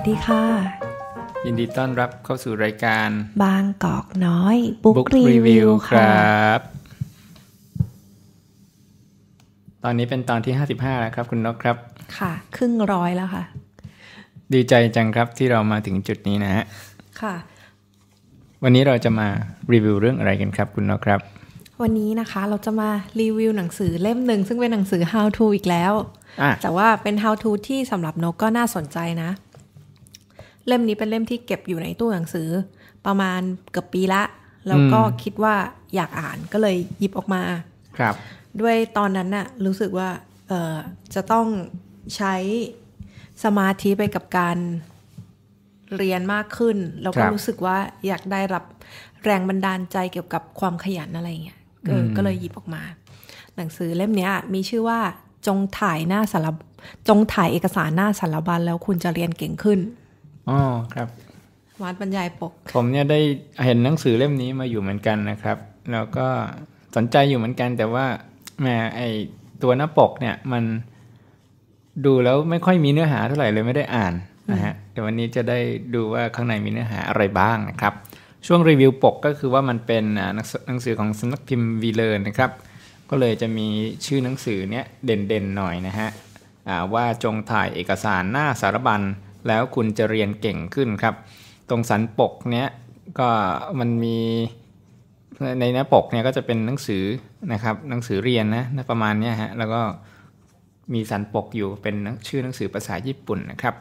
วัสดีค่ะยินดีต้อนรับเข้าสู่รายการ บางกอกน้อยบุ๊กรีวิวครับ ตอนนี้เป็นตอนที่ห้าสิบห้าแล้วครับ คุณนกครับ ค่ะ ครึ่งร้อยแล้วค่ะ ดีใจจังครับที่เรามาถึงจุดนี้นะฮะค่ะ วันนี้เราจะมารีวิวเรื่องอะไรกันครับ คุณนกครับ วันนี้นะคะเราจะมารีวิวหนังสือเล่มหนึ่งซึ่งเป็นหนังสือ how to อีกแล้ว แต่ว่าเป็น how to ที่สำหรับนกก็น่าสนใจนะเล่มนี้เป็นเล่มที่เก็บอยู่ในตู้หนังสือ ประมาณเกือบปีละแล้วก็คิดว่าอยากอ่านก็เลยหยิบออกมาครับ ด้วยตอนนั้นน่ะรู้สึกว่า เออจะต้องใช้สมาธิไปกับการเรียนมากขึ้น แล้วก็รู้สึกว่าอยากได้รับแรงบันดาลใจเกี่ยวกับความขยันอะไรเงี้ยก็เลยหยิบออกมา หนังสือเล่มนี้มีชื่อว่าจงถ่ายหน้าสารจงถ่ายเอกสารหน้าสารบัญแล้วคุณจะเรียนเก่งขึ้นอ๋อครับวัดบรรยายปกผมเนี่ยได้เห็นหนังสือเล่มนี้มาอยู่เหมือนกันนะครับแล้วก็สนใจอยู่เหมือนกัน แต่ว่าแหมไอตัวหน้าปกเนี่ยมันดูแล้วไม่ค่อยมีเนื้อหาเท่าไหร่เลยไม่ได้อ่านนะฮะเดี๋ยวันนี้จะได้ดูว่าข้างในมีเนื้อหาอะไรบ้างนะครับช่วงรีวิวปกก็คือว่ามันเป็นหนังสือของสำนักพิมพ์วีเลอร์นะครับก็เลยจะมีชื่อหนังสือเนี้ยเด่นๆหน่อยนะฮะว่าจงถ่ายเอกสารหน้าสารบัญแล้วคุณจะเรียนเก่งขึ้นครับ ตรงสันปกเนี้ยก็มันมีในหน้าปกเนี่ยก็จะเป็นหนังสือนะครับ หนังสือเรียนนะประมาณนี้ฮะแล้วก็มีสันปกอยู่เป็นชื่อหนังสือภาษาญี่ปุ่นนะครับ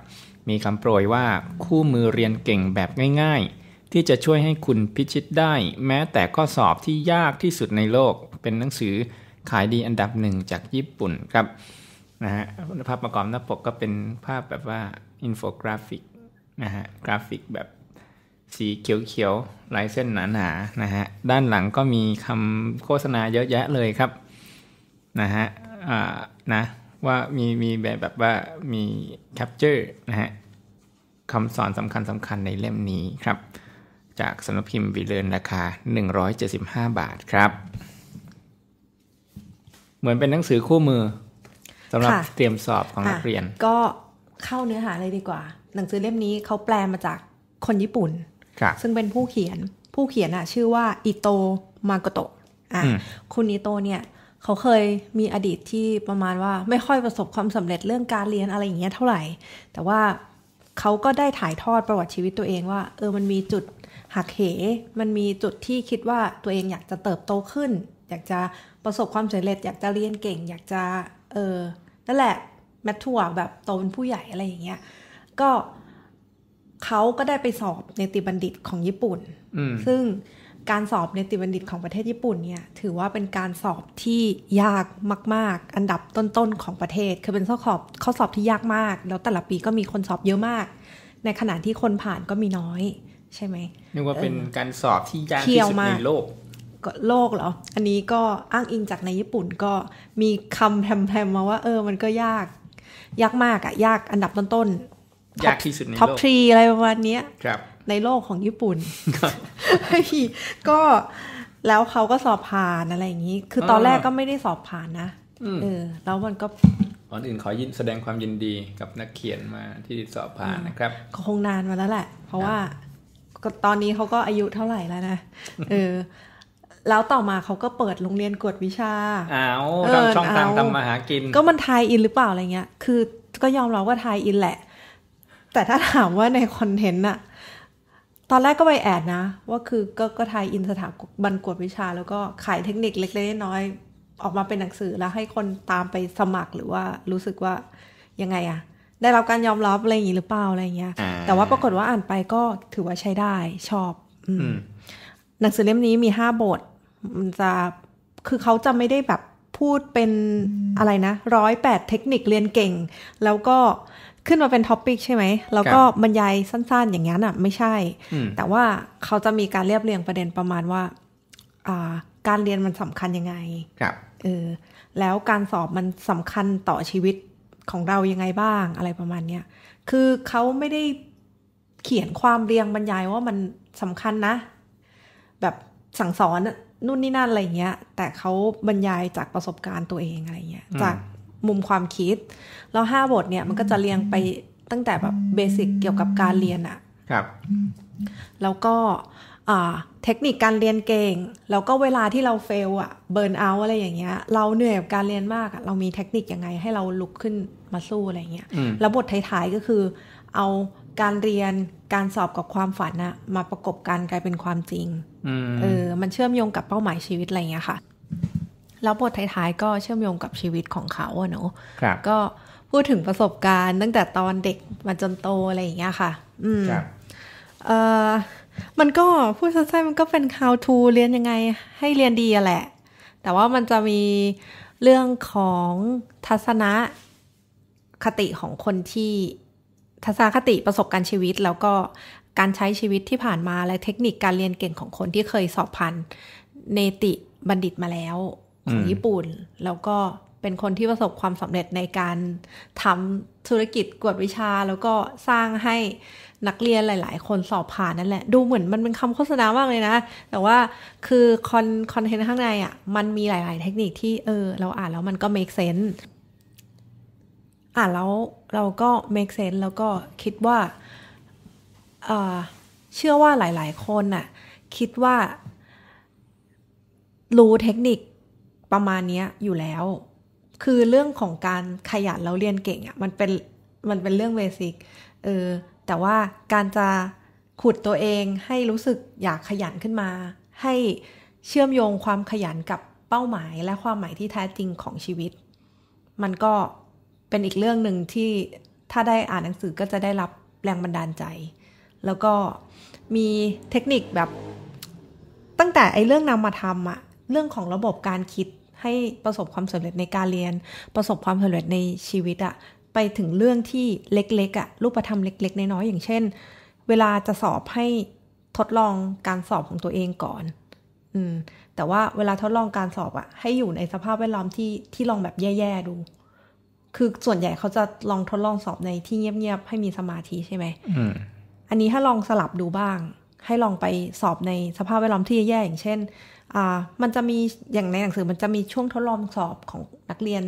มีคำโปรยว่าคู่มือเรียนเก่งแบบง่าย ๆ ที่จะช่วยให้คุณพิชิตได้ แม้แต่ข้อสอบที่ยากที่สุดในโลก เป็นหนังสือขายดีอันดับหนึ่งจากญี่ปุ่นครับนะฮะภาพประกอบหน้าปกก็เป็นภาพแบบว่าอินโฟกราฟิกนะฮะกราฟิกแบบ สี เขียวๆลายเส้น หนาๆนะฮะ ด้านหลังก็มีคำโฆษณาเยอะแยะเลยครับ นะฮะอ่านะว่ามีมีแบบแบบว่า มีแคปเจอร์นะฮะคำสอนสำคัญสำคัญในเล่มนี้ครับ จากสำนักพิมพ์วิเลนราคา 175 บาทครับ เหมือนเป็นหนังสือคู่มือสำหรับเตรียมสอบของนักเรียนก็เข้าเนื้อหาเลยดีกว่า หนังสือเล่มนี้เขาแปลมาจากคนญี่ปุ่นซึ่งเป็นผู้เขียนผู้เขียนอะชื่อว่าอิโตมาโกโตะอ่ะคุณอิโตเนี่ยเขาเคยมีอดีตที่ประมาณว่าไม่ค่อยประสบความสำเร็จเรื่องการเรียนอะไรอย่างเงี้ยเท่าไหร่ แต่ว่าเขาก็ได้ถ่ายทอดประวัติชีวิตตัวเองว่า เออมันมีจุดหักเหมันมีจุดที่คิดว่าตัวเองอยากจะเติบโตขึ้น อยากจะประสบความสำเร็จ อยากจะเรียนเก่ง อยากจะ เออนั่นแหละแมททัวแบบโตเป็นผู้ใหญ่อะไรอย่างเงี้ย ก็เขาก็ได้ไปสอบเนติบัณฑิตของญี่ปุ่นซึ่งการสอบเนติบัณฑิตของประเทศญี่ปุ่นเนี่ย ถือว่าเป็นการสอบที่ยากมาก ๆ อันดับต้นๆของประเทศคือเป็นข้อสอบข้อสอบที่ยากมาก แล้วแต่ละปีก็มีคนสอบเยอะมาก ในขณะที่คนผ่านก็มีน้อย ใช่ไหมนึกว่าเป็นการสอบที่ยากที่สุดในโลก โลกเหรอ อันนี้ก็อ้างอิงจากในญี่ปุ่นก็มีคำแพรมๆมาว่า เออมันก็ยากยากมากอะยากอันดับต้นๆยากที่สุดในโลกท็อปทรีอะไรประมาณนี้ครับ ในโลกของญี่ปุ่นก็แล้วเขาก็สอบผ่านอะไรอย่างนี้ คือตอนแรกก็ไม่ได้สอบผ่านนะเออ แล้วมันก็ก่อนอื่นขอยินแสดงความยินดีกับนักเขียนมาที่สอบผ่านนะครับ คงนานมาแล้วแหละ เพราะว่าตอนนี้เขาก็อายุเท่าไหร่แล้วนะเออแล้วต่อมาเขาก็เปิดโรงเรียนกวดวิชาอ้าวช่องทางทำมาหากิน ก็มันไทยอินหรือเปล่าอะไรเงี้ย คือก็ยอมรับว่าไทยอินแหละ แต่ถ้าถามว่าในคอนเทนต์อะตอนแรกก็ไปแอดนะ ว่าคือก็ก็ไทยอินสถาบันกวดวิชา แล้วก็ขายเทคนิคเล็กๆน้อย ออกมาเป็นหนังสือแล้วให้คนตามไปสมัครหรือว่ารู้สึกว่ายังไงอะได้รับการยอมรับอะไรอย่างนี้หรือเปล่าอะไรเงี้ย แต่ว่าปรากฏว่าอ่านไปก็ถือว่าใช้ได้ ชอบ อืหนังสือเล่มนี้มีห้าบทมันจะ คือเขาจะไม่ได้แบบพูดเป็นอะไรนะร้อยแปดเทคนิคเรียนเก่ง แล้วก็ขึ้นมาเป็นท็อปิกใช่ไหม แล้วก็บรรยายสั้นๆอย่างนั้นอ่ะ ไม่ใช่ แต่ว่าเขาจะมีการเรียบเรียงประเด็นประมาณว่าการเรียนมันสำคัญยังไงครับเออแล้วการสอบมันสำคัญต่อชีวิตของเรายังไงบ้าง อะไรประมาณเนี้ยคือเขาไม่ได้เขียนความเรียงบรรยายว่ามันสำคัญนะ แบบสั่งสอนนู่นนี่นั่นอะไรเงี้ย แต่เขาบรรยายจากประสบการณ์ตัวเองอะไรเงี้ย จากมุมความคิด แล้วห้าบทเนี่ยมันก็จะเรียงไปตั้งแต่แบบเบสิกเกี่ยวกับการเรียนอะครับ แล้วก็เทคนิคการเรียนเก่งแล้วก็เวลาที่เราเฟลอะเบิร์นเอาอะไรอย่างเงี้ย เราเหนื่อยกับการเรียนมากอะเรามีเทคนิคยังไง ให้เราลุกขึ้นมาสู้อะไรเงี้ยแล้วบทท้าย ๆ ก็คือเอาการเรียน การสอบกับความฝันนะมาประกบกันกลายเป็นความจริงเออ มันเชื่อมโยงกับเป้าหมายชีวิตอะไรเงี้ยค่ะ แล้วบทท้ายๆก็เชื่อมโยงกับชีวิตของเขาอะเนาะ ก็พูดถึงประสบการณ์ตั้งแต่ตอนเด็กมาจนโตอะไรอย่างเงี้ยค่ะ อืมเออมันก็พูดสั้นๆมันก็เป็น how to เรียนยังไง ให้เรียนดีอะแหละ แต่ว่ามันจะมีเรื่องของทัศนะ คติของคนที่ทัศนคติประสบการณ์ชีวิตแล้วก็การใช้ชีวิตที่ผ่านมาและเทคนิคการเรียนเก่งของคนที่เคยสอบผ่านเนติบัณฑิตมาแล้วของญี่ปุ่น แล้วก็เป็นคนที่ประสบความสำเร็จในการทำธุรกิจกวดวิชาแล้วก็สร้างให้นักเรียนหลาย ๆ คนสอบผ่านนั่นแหละ ดูเหมือนมันเป็นคำโฆษณามากเลยนะ แต่ว่าคือคอนคอนเทนต์ข้างในอะ่ะมันมีหลาย ๆ เทคนิคที่เออเราอ่านแล้วมันก็ make sense อ่ะแล้วเราก็ make sense แล้วก็คิดว่าเชื่อว่าหลายๆ คนน่ะคิดว่า รู้เทคนิคประมาณนี้อยู่แล้ว คือเรื่องของการขยันแล้วเรียนเก่งอะ่ะมันเป็นมันเป็นเรื่องเบสิกเออแต่ว่าการจะขุดตัวเองให้รู้สึกอยากขยันขึ้นมา ให้เชื่อมโยงความขยันกับเป้าหมายและความหมายที่แท้จริงของชีวิต มันก็เป็นอีกเรื่องหนึ่งที่ถ้าได้อ่านหนังสือก็จะได้รับแรงบันดาลใจ แล้วก็มีเทคนิคแบบ ตั้งแต่ไอ้เรื่องนำมาทำอะเรื่องของระบบการคิดให้ประสบความสำเร็จในการเรียน ประสบความสำเร็จในชีวิตอะไปถึงเรื่องที่เล็กๆอะรูปธรรมเล็ก ๆ น้อยๆอย่างเช่น เวลาจะสอบให้ทดลองการสอบของตัวเองก่อน อืม แต่ว่าเวลาทดลองการสอบอะให้อยู่ในสภาพแวดล้อมที่ที่ลองแบบแย่ๆดูคือส่วนใหญ่เขา จะลองทดลองสอบในที่เงียบๆให้มีสมาธิใช่ไหมอันนี้ถ้าลองสลับดูบ้าง ให้ลองไปสอบในสภาพแวดล้อมที่แย่ๆอย่างเช่น อ่า มันจะมีอย่างในหนังสือมันจะมีช่วงทดลองสอบของนักเรียน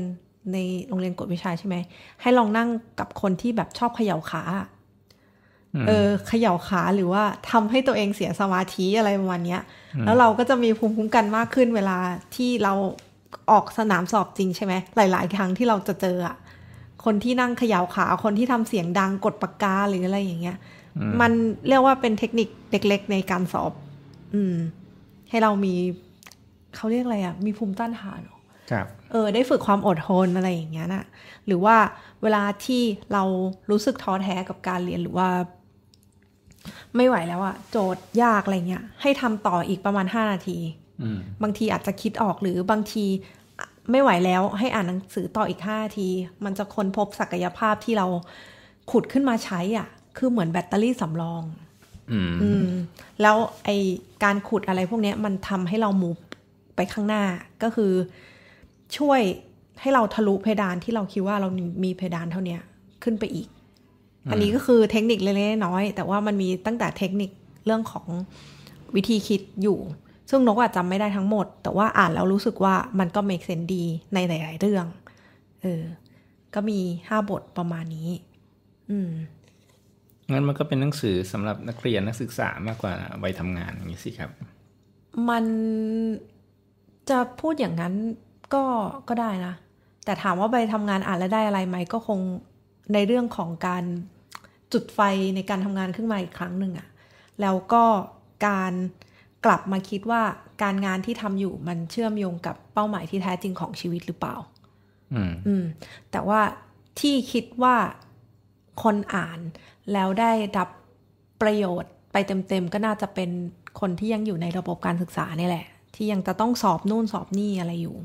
ในโรงเรียนกฎวิชาใช่ไหมให้ลองนั่งกับคนที่แบบชอบเขย่าขาเออเขย่าขาหรือว่าทำให้ตัวเองเสียสมาธิอะไรประมาณนี้แล้วเราก็จะมีภูมิคุ้มกันมากขึ้น เวลาที่เราออกสนามสอบจริงใช่ไหมหลายๆ ครั้งที่เราจะเจออะคนที่นั่งเขย่าขาคนที่ทำเสียงดังกดปากกาหรืออะไรอย่าง เงี้ย มันเรียกว่าเป็นเทคนิคเล็กๆในการสอบ อืม ให้เรามีเขาเรียกอะไรอะมีภูมิต้านทานครับเออ ได้ฝึกความอดทนอะไรอย่างเงี้ยนะหรือว่าเวลาที่เรารู้สึกท้อแท้กับการเรียนหรือว่า ไม่ไหวแล้วอะโจทย์ยากอะไรเงี้ย ให้ทำต่ออีกประมาณห้านาทีบางทีอาจจะคิดออกหรือบางทีไม่ไหวแล้วให้อ่านหนังสือต่ออีกห้าที มันจะค้นพบศักยภาพที่เราขุดขึ้นมาใช้ อ่ะ คือเหมือนแบตเตอรี่สำรอง อืมแล้วไอการขุดอะไรพวกนี้มันทำให้เรามูไปข้างหน้า ก็คือช่วยให้เราทะลุเพดานที่เราคิดว่าเรามีเพดานเท่านี้ขึ้นไปอีก อันนี้ก็คือเทคนิคเล็กๆน้อยแต่ว่ามันมีตั้งแต่เทคนิคเรื่องของวิธีคิดอยู่ซึ่งนกอาจจำไม่ได้ทั้งหมดแต่ว่าอ่านแล้วรู้สึกว่ามันก็ make sense ดีในหลายๆเรื่อง เออ ก็มีห้าบทประมาณนี้ อืม งั้นมันก็เป็นหนังสือสำหรับนักเรียนนักศึกษามากกว่าวัยทำงานอย่างนี้สิครับ มันจะพูดอย่างนั้นก็ก็ได้นะ แต่ถามว่าไปทำงานอ่านแล้วได้อะไรไหม ก็คงในเรื่องของการจุดไฟในการทำงานขึ้นมาอีกครั้งหนึ่งอะแล้วก็การกลับมาคิดว่าการงานที่ทำอยู่มันเชื่อมโยงกับเป้าหมายที่แท้จริงของชีวิตหรือเปล่า อืมแต่ว่าที่คิดว่าคนอ่านแล้วได้รับประโยชน์ไปเต็มๆก็น่าจะเป็นคนที่ยังอยู่ในระบบการศึกษานี่แหละ ที่ยังจะต้องสอบนู่นสอบนี่อะไรอยู่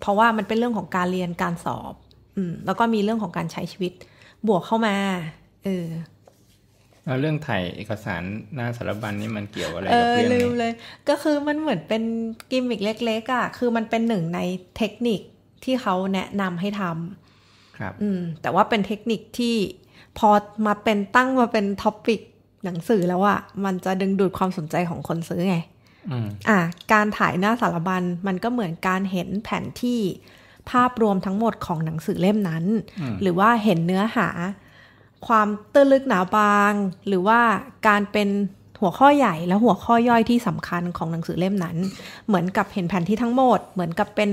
เพราะว่ามันเป็นเรื่องของการเรียนการสอบ อืม แล้วก็มีเรื่องของการใช้ชีวิต บวกเข้ามา เออแล้วเรื่องถ่ายเอกสารหน้าสารบัญนี่มันเกี่ยวอะไรกับเรื่องนี้ลืมเลย ก็คือมันเหมือนเป็นกิมมิกเล็ก ๆอ่ะคือมันเป็นหนึ่งในเทคนิคที่เขาแนะนำให้ทำ ครับ อืม แต่ว่าเป็นเทคนิคที่พอมาเป็นตั้งมาเป็นท็อปิกหนังสือแล้วอะมันจะดึงดูดความสนใจของคนซื้อไงอ่าการถ่ายหน้าสารบัญ มันก็เหมือนการเห็นแผนที่ภาพรวมทั้งหมดของหนังสือเล่มนั้น หรือว่าเห็นเนื้อหาความตื้นลึกหนาบาง หรือว่าการเป็นหัวข้อใหญ่และหัวข้อย่อยที่สำคัญของหนังสือเล่มนั้น เหมือนกับเห็นแผนที่ทั้งหมด เหมือนกับเป็น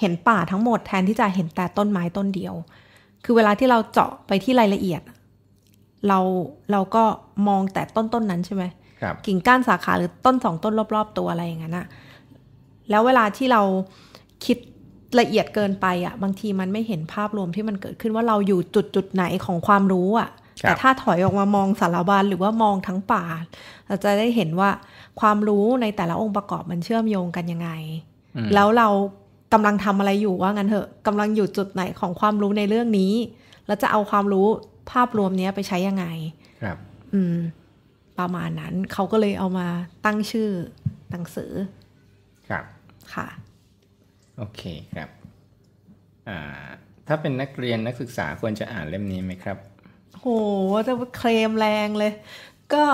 เห็นป่าทั้งหมดแทนที่จะเห็นแต่ต้นไม้ต้นเดียว คือเวลาที่เราเจาะไปที่รายละเอียด เราเราก็มองแต่ต้นต้นนั้นใช่ไหมกิ่งก้านสาขาหรือต้นสองต้นรอบๆ ตัวอะไรอย่างนั้นอะแล้วเวลาที่เราคิดละเอียดเกินไปอะ่ะบางทีมันไม่เห็นภาพรวมที่มันเกิดขึ้นว่าเราอยู่จุดจุดไหนของความรู้อะ่ะ แต่ถ้าถอยออกมามองสารบัญหรือว่ามองทั้งป่าเราจะได้เห็นว่า ความรู้ในแต่ละองค์ประกอบมันเชื่อมโยงกันยังไง แล้วเรากำลังทำอะไรอยู่ว่างั้นเถอะกำลังอยู่จุดไหนของความรู้ในเรื่องนี้ แล้วจะเอาความรู้ภาพรวมเนี้ยไปใช้ยังไง ครับ อืม ประมาณนั้น เขาก็เลยเอามาตั้งชื่อหนังสือ ครับ ค่ะโอเคครับ ถ้าเป็นนักเรียนนักศึกษาควรจะอ่านเล่มนี้ไหมครับโหจะเคลมแรงเลย ก็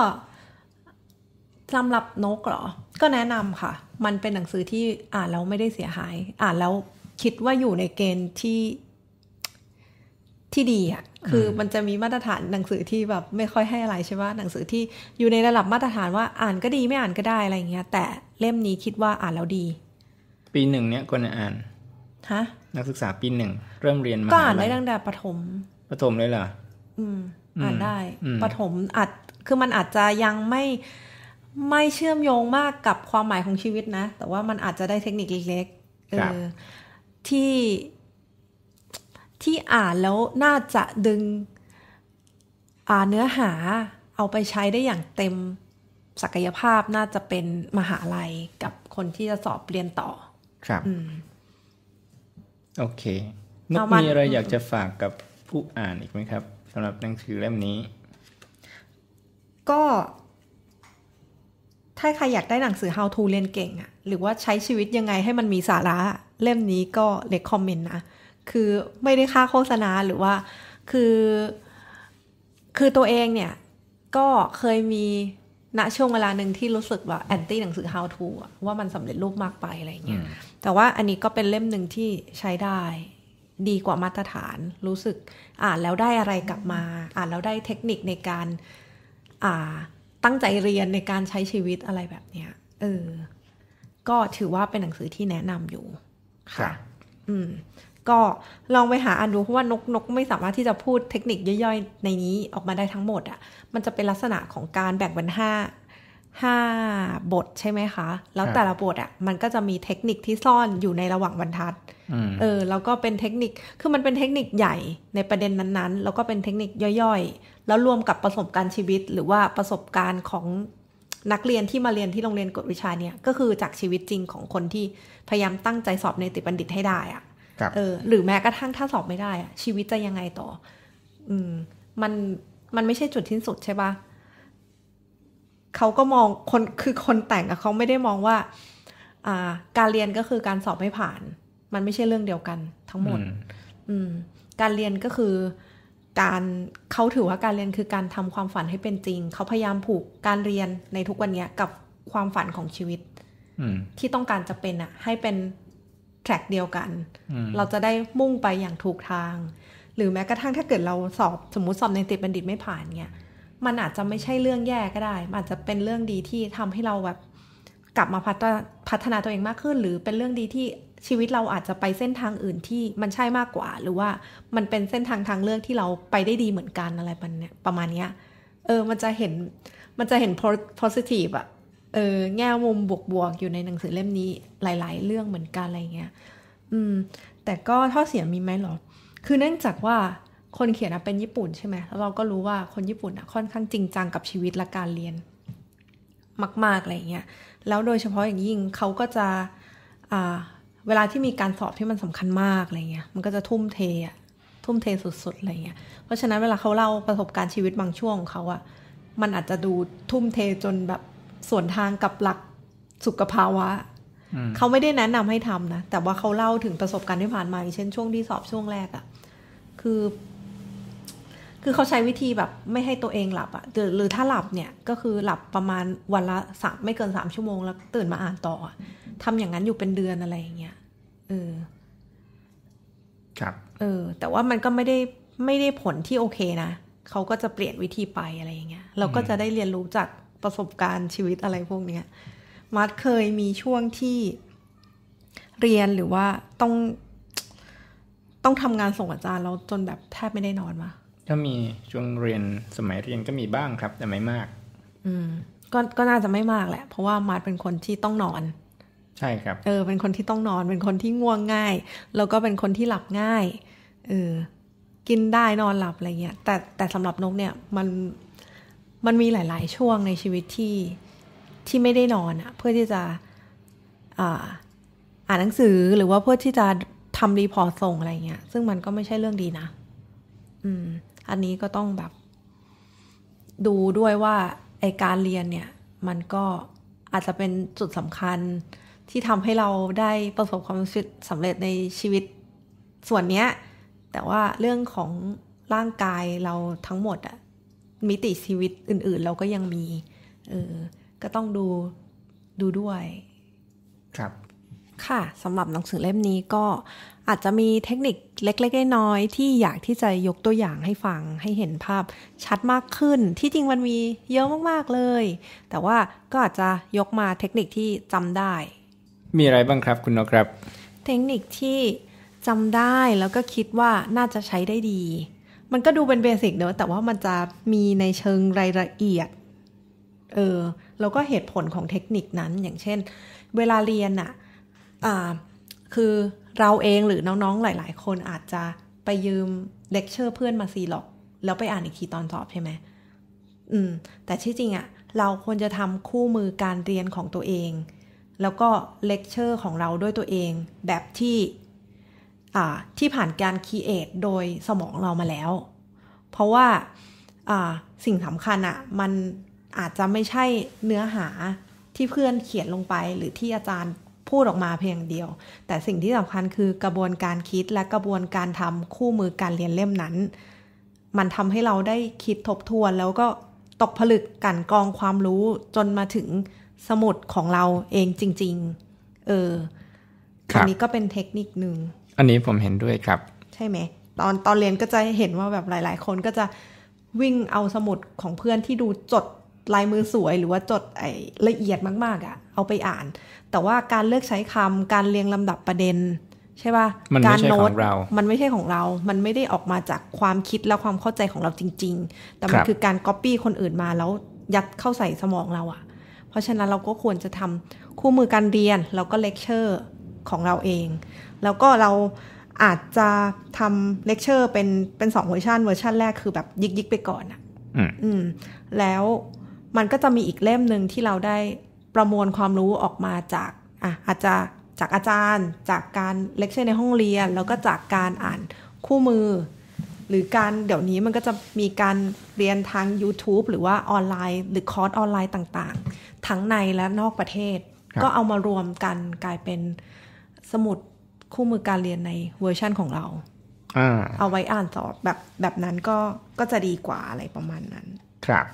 สำหรับนกเหรอ ก็แนะนำค่ะ มันเป็นหนังสือที่อ่านแล้วไม่ได้เสียหาย อ่านแล้วคิดว่าอยู่ในเกณฑ์ที่ ที่ดีอ่ะคือมันจะมีมาตรฐานหนังสือที่แบบ ไม่ค่อยให้อะไรใช่ไหมหนังสือที่อยู่ในระดับมาตรฐานว่าอ่านก็ดีไม่อ่านก็ได้อะไรเงี้ยแต่เล่มนี้คิดว่าอ่านแล้วดีปีหนึ่งเนี่ยคนอ่านฮะนักศึกษาปีหนึ่งเริ่มเรียนมาก็อ่านได้ตั้งแต่ประถม ประถมเลยเหรออืม อ่านได้ประถมอาดคือมันอาจจะยังไม่ไม่เชื่อมโยงมากกับความหมายของชีวิตนะ แต่ว่ามันอาจจะได้เทคนิคเล็กๆเออที่ที่อ่านแล้วน่าจะดึงอ่าเนื้อหา เอาไปใช้ได้อย่างเต็มศักยภาพน่าจะเป็นมหาลัยกับคนที่จะสอบเรียนต่อครับโอเคนุกมีอะไรอยากจะฝากกับผู้อ่านอีกไหมครับสำหรับหนังสือเล่มนี้ ก็ ถ้าใครอยากได้หนังสือ How to เรียนเก่งอะหรือว่าใช้ชีวิตยังไงให้มันมีสาระเล่มนี้ก็เล c คอมเมนต์นะ คือไม่ได้ค่าโฆษณาหรือว่า คือ คือตัวเองเนี่ย ก็เคยมีณช่วงเวลาหนึ่งที่รู้สึกว่าแอนตี้หนังสือ how to ว่ามันสำเร็จรูปมากไป อะไรเงี้ย แต่ว่าอันนี้ก็เป็นเล่มหนึ่งที่ใช้ได้ ดีกว่ามาตรฐาน รู้สึกอ่านแล้วได้อะไรกลับมา อ่านแล้วได้เทคนิคในการ อ่า ตั้งใจเรียนในการใช้ชีวิตอะไรแบบเนี้ยเออ ก็ถือว่าเป็นหนังสือที่แนะนำอยู่ ค่ะ อืมก็ลองไปหาอ่านดูเพราะว่านกนกไม่สามารถที่จะพูดเทคนิคย่อยๆ ในนี้ออกมาได้ทั้งหมดอะ่ะ มันจะเป็นลักษณะของการแบ่งเป็นห้าห้าบทใช่ไหมคะ แล้วแต่ละบทอะ่ะมันก็จะมีเทคนิคที่ซ่อนอยู่ในระหว่างบรรทัดเออ แล้วก็เป็นเทคนิคคือมันเป็นเทคนิคใหญ่ในประเด็นนั้นๆ แล้วก็เป็นเทคนิคย่อยๆ แล้วรวมกับประสบการณ์ชีวิตหรือว่าประสบการณ์ของนักเรียนที่มาเรียนที่โรงเรียนกฎวิชาเนี่ย ก็คือจากชีวิตจริงของคนที่พยายามตั้งใจสอบในติบัณฑิตให้ได้อะเออหรือแม้กระทั่งถ้าสอบไม่ได้อะชีวิตจะยังไงต่อ อืม มันมันไม่ใช่จุดที่สุดใช่ปะเขาก็มองคนคือคนแต่งอะเขาไม่ได้มองว่า อ่าการเรียนก็คือการสอบไม่ผ่าน มันไม่ใช่เรื่องเดียวกันทั้งหมดอืมการเรียนก็คือการเขาถือว่าการเรียนคือการทำความฝันให้เป็นจริงเขาพยายามผูกการเรียนในทุกวันนี้กับความฝันของชีวิตที่ต้องการจะเป็นอ่ะ ให้เป็นแทร็กเดียวกัน เราจะได้มุ่งไปอย่างถูกทาง หรือแม้กระทั่ง ถ้าเกิดเราสอบ สมมติสอบในติดบัณฑิตไม่ผ่านเนี่ย มันอาจจะไม่ใช่เรื่องแย่ก็ได้ มันอาจจะเป็นเรื่องดีที่ทำให้เราแบบ กลับมาพัฒพัฒนาตัวเองมากขึ้น หรือเป็นเรื่องดีที่ชีวิตเราอาจจะไปเส้นทางอื่นที่มันใช่มากกว่า หรือว่ามันเป็นเส้นทางทางเลือกที่เราไปได้ดีเหมือนกันอะไรประมาณนี้ประมาณนี้เออ มันจะเห็น มันจะเห็น positive อะเออแง่มุมบวก ๆ อยู่ในหนังสือเล่มนี้หลาย ๆ เรื่องเหมือนกันอะไรเงี้ยอืม แต่ก็ท่อเสียมีไหมหรอ คือเนื่องจากว่าคนเขียนเป็นญี่ปุ่นใช่ไหม แล้วเราก็รู้ว่าคนญี่ปุ่นค่อนข้างจริง จังกับชีวิตและการเรียน มากๆอะไรเงี้ย แล้วโดยเฉพาะอย่างยิ่งเขาก็จะอ่าเวลาที่มีการสอบที่มันสำคัญมากอะไรเงี้ย มันก็จะทุ่มเทอะทุ่มเทสุด ๆอะไรเงี้ย เพราะฉะนั้นเวลาเขาเล่าประสบการณ์ชีวิตบางช่วงของเขาอะมันอาจจะดูทุ่มเทจนแบบสวนทางกับหลักสุขภาวะเขาไม่ได้แนะนำให้ทำนะ แต่ว่าเขาเล่าถึงประสบการณ์ที่ผ่านมาเช่นช่วงที่สอบช่วงแรกอะ่ะ คือ คือเขาใช้วิธีแบบไม่ให้ตัวเองหลับอะ่ะ หรือถ้าหลับเนี่ย ก็คือหลับประมาณวันละสามไม่เกินสามชั่วโมงแล้วตื่นมาอ่านต่อทำอย่างนั้นอยู่เป็นเดือนอะไรอย่างเงี้ยเออครับเออ แต่ว่ามันก็ไม่ได้ไม่ได้ผลที่โอเคนะเขาก็จะเปลี่ยนวิธีไปอะไรอย่างเงี้ย เราก็จะได้เรียนรู้จากประสบการณ์ชีวิตอะไรพวกเนี้ยมัดเคยมีช่วงที่เรียนหรือว่าต้อง ต้องทำงานส่งอาจารย์แล้วจนแบบแทบไม่ได้นอนมาก็มีช่วงเรียนสมัยเรียนก็มีบ้างครับ แต่ไม่มาก อืมก็ก็น่าจะไม่มากแหละ เพราะว่ามาร์ทเป็นคนที่ต้องนอน ใช่ครับ เออ เป็นคนที่ต้องนอนเป็นคนที่ง่วงง่าย แล้วก็เป็นคนที่หลับง่าย เออ กินได้นอนหลับอะไรเงี้ยแต่แต่สำหรับนกเนี่ยมันมันมีหลาย ๆ ช่วงในชีวิตที่ที่ไม่ได้นอนอะเพื่อที่จะ อ่า อ่านหนังสือหรือว่าเพื่อที่จะทำรีพอร์ตส่งอะไรเงี้ยซึ่งมันก็ไม่ใช่เรื่องดีนะ อืม อันนี้ก็ต้องแบบ ดูด้วยว่า ไอการเรียนเนี่ย มันก็อาจจะเป็นจุดสำคัญที่ทำให้เราได้ประสบความสำเร็จในชีวิตส่วนเนี้ย แต่ว่าเรื่องของร่างกายเราทั้งหมดอะมิติชีวิตอื่นๆ เราก็ยังมีเออก็ต้องดูดูด้วย ครับ ค่ะสำหรับหนังสือเล่มนี้ก็อาจจะมีเทคนิคเล็ก ๆ น้อยๆที่อยากที่จะยกตัวอย่างให้ฟังให้เห็นภาพชัดมากขึ้นที่จริงมันมีเยอะมากๆเลย แต่ว่าก็อาจจะยกมาเทคนิคที่จำได้ มีอะไรบ้างครับคุณนกครับ เทคนิคที่จำได้แล้วก็คิดว่าน่าจะใช้ได้ดีมันก็ดูเป็นเบสิกเนอะ แต่ว่ามันจะมีในเชิงรายละเอียด เออ แล้วก็เหตุผลของเทคนิคนั้น อย่างเช่น เวลาเรียนอะอ่า คือเราเองหรือน้อง ๆ หลาย ๆ คนอาจจะไปยืมเลคเชอร์เพื่อนมาซีลรอก แล้วไปอ่านอีกทีตอนสอบใช่ไหม อืม แต่ที่จริงอะเราควรจะทำคู่มือการเรียนของตัวเอง แล้วก็เลคเชอร์ของเราด้วยตัวเอง แบบที่ที่ผ่านการคีเอทโดยสมองเรามาแล้ว เพราะว่าสิ่งสำคัญอะมันอาจจะไม่ใช่เนื้อหาที่เพื่อนเขียนลงไปหรือที่อาจารย์พูดออกมาเพียงเดียว แต่สิ่งที่สำคัญคือกระบวนการคิดและกระบวนการทำคู่มือการเรียนเล่มนั้น มันทำให้เราได้คิดทบทวน แล้วก็ตกผลึกกันกองความรู้จนมาถึงสมุดของเราเองจริงๆ เอออันนี้ก็เป็นเทคนิคหนึ่งอันนี้ผมเห็นด้วยครับ ใช่ไหม ตอนตอนเรียนก็จะเห็นว่าแบบหลาย ๆ คนก็จะวิ่งเอาสมุดของเพื่อนที่ดูจดลายมือสวยหรือว่าจดไอ้ละเอียดมากๆอะ่ะ เอาไปอ่าน แต่ว่าการเลือกใช้คำการเรียงลำดับประเด็น ใช่ป่ะการโน้ตมันไม่ใช่ของเรา มันไม่ได้ออกมาจากความคิดและความเข้าใจของเราจริง ๆ แต่มันคือการก๊อปปี้คนอื่นมาแล้วยัดเข้าใส่สมองเราอะ่ะเพราะฉะนั้นเราก็ควรจะทำคู่มือการเรียนแล้วก็เลคเชอร์ของเราเอง แล้วก็เราอาจจะทำเลคเชอร์เป็นเป็นสองเวอร์ชันเวอร์ชันแรกคือแบบยิกยิกไปก่อนอ่ะอืมแล้วมันก็จะมีอีกเล่มหนึ่งที่เราได้ประมวลความรู้ออกมาจากอ่ะอาจจะ จากอาจารย์ จากการเลคเชอร์ในห้องเรียน แล้วก็จากการอ่านคู่มือ หรือการเดี๋ยวนี้มันก็จะมีการเรียนทาง YouTube หรือว่าออนไลน์หรือคอร์สออนไลน์ต่าง ๆ ทั้งในและนอกประเทศก็เอามารวมกันกลายเป็นสมุดคู่มือการเรียนในเวอร์ชั่นของเราเอาไว้อ่านสอบแบบแบบนั้นก็ก็จะดีกว่าอะไรประมาณนั้น ครับ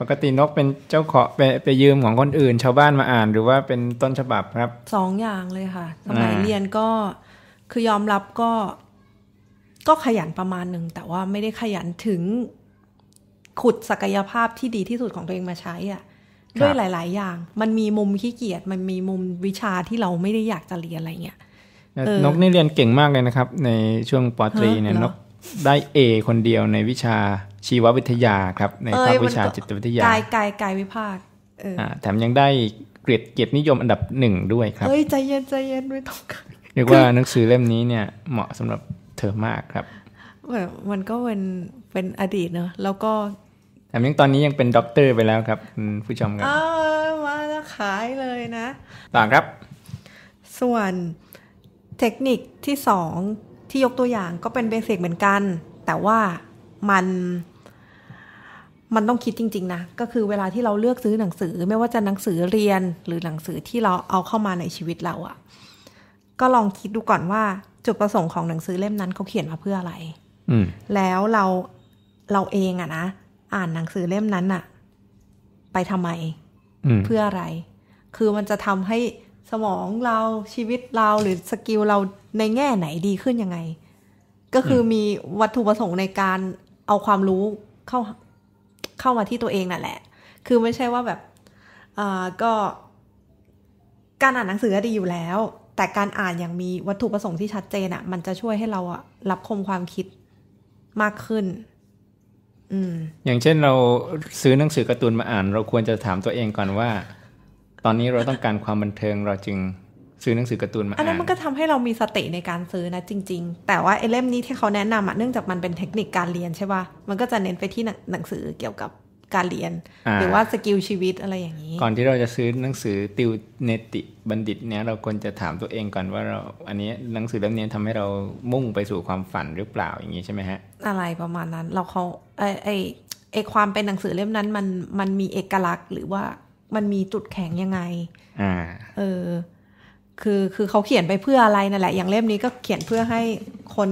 ปกตินกเป็นเจ้าขอไปไปยืมของคนอื่น ชาวบ้านมาอ่าน หรือว่าเป็นต้นฉบับครับ สองอย่างเลยค่ะสมัยเรียนก็คือยอมรับก็ ก็ขยันประมาณหนึ่ง แต่ว่าไม่ได้ขยันถึงขุดศักยภาพที่ดีที่สุดของตัวเองมาใช้อะ่ะด้วยหลาย ๆ อย่าง มันมีมุมขี้เกียจ มันมีมุมวิชาที่เราไม่ได้อยากจะเรียนอะไรเงี้ยนกนี่เรียนเก่งมากเลยนะครับ ในช่วงปตรีเนี่ย นกได้เอคนเดียวในวิชาชีววิทยาครับในภาควิชาจิตวิทยากายกายกายวิภาคแถมยังได้เกรดเกียรตินิยมอันดับหนึ่งด้วยครับเฮ้ยใจเย็นใจเย็นไม่ต้องเรียกว่าหนังสือเล่มนี้เนี่ยเหมาะสำหรับเธอมากครับมันก็เป็นเป็นอดีตเนอะแล้วก็แถมยังตอนนี้ยังเป็นด็อกเตอร์ไปแล้วครับผู้ชมครับมาแล้วขายเลยนะ ต่อครับ ส่วนเทคนิคที่สองที่ยกตัวอย่างก็เป็นเบสิกเหมือนกัน แต่ว่ามัน มันต้องคิดจริงๆนะ ก็คือเวลาที่เราเลือกซื้อหนังสือ ไม่ว่าจะหนังสือเรียนหรือหนังสือที่เราเอาเข้ามาในชีวิตเราอะก็ลองคิดดูก่อนว่าจุดประสงค์ของหนังสือเล่มนั้น เขาเขียนมาเพื่ออะไรแล้วเราเราเองอะนะอ่านหนังสือเล่มนั้นอะไปทำไมเพื่ออะไร คือมันจะทำให้สมองเราชีวิตเราหรือสกิลเราในแง่ไหนดีขึ้นยังไง ก็คือมีวัตถุประสงค์ในการเอาความรู้เข้าเข้ามาที่ตัวเองนั่นแหละ คือไม่ใช่ว่าแบบอ่าก็การอ่านหนังสือดีอยู่แล้ว แต่การอ่านอย่างมีวัตถุประสงค์ที่ชัดเจนอะ่ะ มันจะช่วยให้เราอะรับคมความคิดมากขึ้นอย่างเช่นเราซื้อหนังสือการ์ตูนมาอ่าน เราควรจะถามตัวเองก่อนว่า ตอนนี้เราต้องการความบันเทิงเราจึงซื้อหนังสือการ์ตูนมาอ่านอันนั้น มันก็ทำให้เรามีสติในการซื้อนะจริง ๆ แต่ว่าไอ้เล่มนี้ที่เขาแนะนำอะเนื่องจากมันเป็นเทคนิคการเรียนใช่ป่ะมันก็จะเน้นไปที่หนังสือเกี่ยวกับการเรียนหรือว่าสกิลชีวิตอะไรอย่างนี้ก่อนที่เราจะซื้อหนังสือติวเนติบัณฑิต เนี้ยเราควรจะถามตัวเองก่อนว่าเราอันนี้หนังสือเล่มนี้ทำให้เรามุ่งไปสู่ความฝันหรือเปล่าอย่างนี้ใช่ไหมฮะอะไรประมาณนั้น เราเขาไอไอไอความเป็นหนังสือเล่มนั้น มันมันมีเอกลักษณ์ หรือว่ามันมีจุดแข็งยังไง อ่า เออ คือคือเขาเขียนไปเพื่ออะไรนั่นแหละ อย่างเล่มนี้ก็เขียนเพื่อให้คน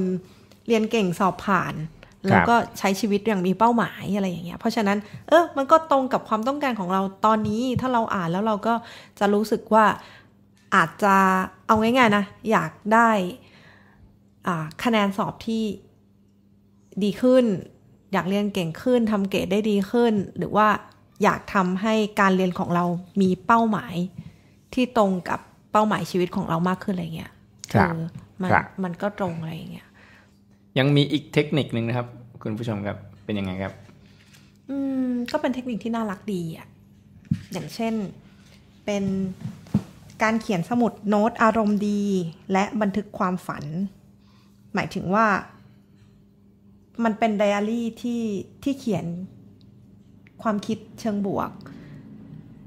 เรียนเก่งสอบผ่านแล้วก็ใช้ชีวิตอย่างมีเป้าหมายอะไรอย่างเงี้ย เพราะฉะนั้นเออมันก็ตรงกับความต้องการของเราตอนนี้ ถ้าเราอ่านแล้วเราก็จะรู้สึกว่าอาจจะเอาง่ายๆนะ อยากได้คะแนนสอบที่ดีขึ้น อยากเรียนเก่งขึ้นทำเกรดได้ดีขึ้น หรือว่าอยากทำให้การเรียนของเรามีเป้าหมาย ที่ตรงกับเป้าหมายชีวิตของเรามากขึ้นอะไรเงี้ยคือมันมันก็ตรงอะไรเงี้ยยังมีอีกเทคนิคหนึ่งนะครับคุณผู้ชมครับเป็นยังไงครับ อืมก็เป็นเทคนิคที่น่ารักดีอ่ะอย่างเช่นเป็นการเขียนสมุดโน้ตอารมณ์ดีและบันทึกความฝัน หมายถึงว่ามันเป็นไดอารี่ที่ที่เขียนความคิดเชิงบวก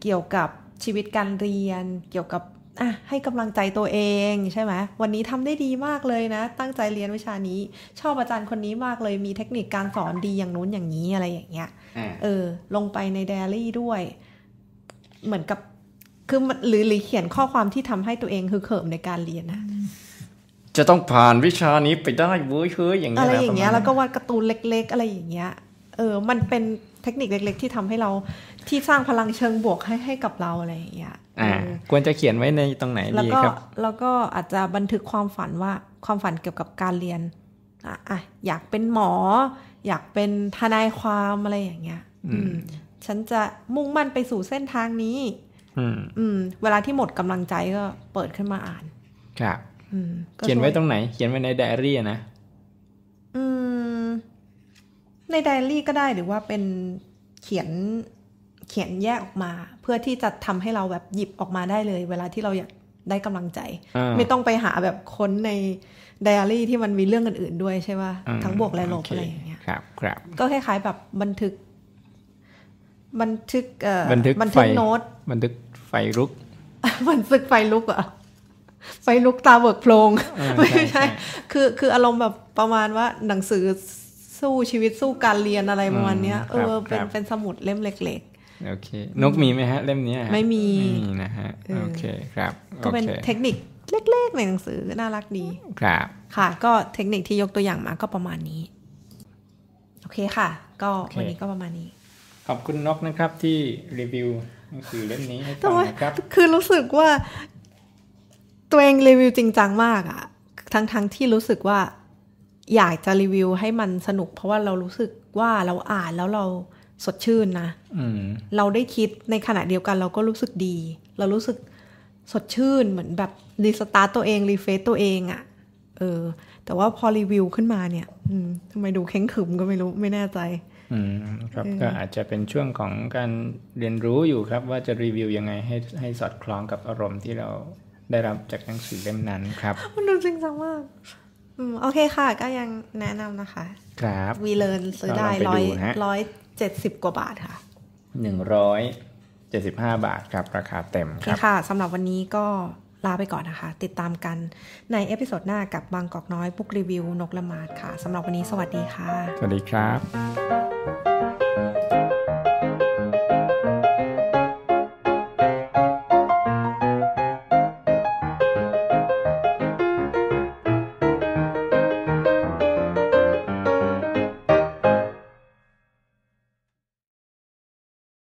เกี่ยวกับชีวิตการเรียนเกี่ยวกับอ่ะให้กำลังใจตัวเองใช่ไหมวันนี้ทำได้ดีมากเลยนะ ตั้งใจเรียนวิชานี้ ชอบอาจารย์คนนี้มากเลย มีเทคนิคการสอนดีอย่างนู้นอย่างนี้อะไรอย่างเงี้ยเออ ลงไปในเดลี่ด้วย เหมือนกับคือหรือหรือเขียนข้อความที่ทำให้ตัวเองคือเขิมในการเรียนนะ จะต้องผ่านวิชานี้ไปได้เว้ยเฮ้ยอย่างเงี้ยอะไรอย่างเงี้ยแล้วก็วาดการ์ตูนเล็ก ๆ อะไรอย่างเงี้ย เออมันเป็นเทคนิคเล็ก ๆ ที่ทำให้เราที่สร้างพลังเชิงบวกให้ให้ กับเราอะไรอย่างเงี้ยอ่า ควรจะเขียนไว้ในตรงไหนดีครับ แล้วก็อาจจะบันทึกความฝันว่า ความฝันเกี่ยวกับการเรียน อ่ะอะอยากเป็นหมอ อยากเป็นทนายความอะไรอย่างเงี้ย อืม ฉันจะมุ่งมั่นไปสู่เส้นทางนี้อืมเวลาที่หมดกำลังใจก็เปิดขึ้นมาอ่านครับเขียนไว้ตรงไหน เขียนไว้ในไดอารี่นะในไดอารี่ก็ได้หรือว่าเป็นเขียนเขียนแยกออกมาเพื่อที่จะทำให้เราแบบหยิบออกมาได้เลย เวลาที่เราอยากได้กำลังใจ ไม่ต้องไปหาแบบค้นในไดอารี่ ที่มันมีเรื่องอื่นๆ ด้วยใช่ป่ะทั้งบวก และลบอะไรอย่างเงี้ยครับครับ ก็คล้ายๆแบบบันทึก บันทึกเอ่อบันทึกบันทึกโน้ตบันทึกไฟลุกบันทึกไฟลุกอะไฟลุกตาเบิกโพลงไม่ใช่ คือคืออารมณ์แบบประมาณว่า หนังสือสู้ชีวิตสู้การเรียนอะไรประมาณเนี้ยเออเป็นเป็นสมุดเล่มเล็กโอเค นกมีไหมฮะ เล่มนี้ไม่มีไม่มีนะฮะ โอเคครับ ก็เป็นเทคนิคเล็กๆในหนังสือน่ารักดี ครับ ค่ะ ก็เทคนิคที่ยกตัวอย่างมาก็ประมาณนี้ โอเคค่ะ ก็วันนี้ก็ประมาณนี้ ขอบคุณนกนะครับที่รีวิวหนังสือเล่มนี้ให้ฟังนะครับ คือรู้สึกว่า ตัวเองรีวิวจริงจังมากอะทั้ง้งที่รู้สึกว่าอยากจะรีวิวให้มันสนุกเพราะว่าเรารู้สึกว่าเราอ่านแล้วเราสดชื่นนะเราได้คิดในขณะเดียวกันเราก็รู้สึกดี เรารู้สึกสดชื่นเหมือนแบบรีสตาร์ตตัวเองรีเฟซตัวเองอะ่ะ เออ แต่ว่าพอรีวิวขึ้นมาเนี่ย ทำไมดูเข็งขึมก็ไม่รู้ไม่แน่ใจ อืมครับก็อาจจะเป็นช่วงของการเรียนรู้อยู่ครับ ว่าจะรีวิวยังไงให้ให้สอดคล้องกับอารมณ์ที่เราได้รับจากหนังสือเล่มนั้นครับ มันดูจริงจังมากโอเคค่ะ ก็ยังแนะนำนะคะ ครับวีเลนซื้อได้ร้อยร้อยเจ็ดสิบกว่าบาทค่ะหนึ่งร้อยเจ็ดสิบห้าบาทครับราคาเต็มครับค่ะสำหรับวันนี้ก็ลาไปก่อนนะคะ ติดตามกันในเอพิโซดหน้ากับบางกอกน้อยบุ๊กรีวิวนกละมาดค่ะสำหรับวันนี้สวัสดีค่ะ สวัสดีครับ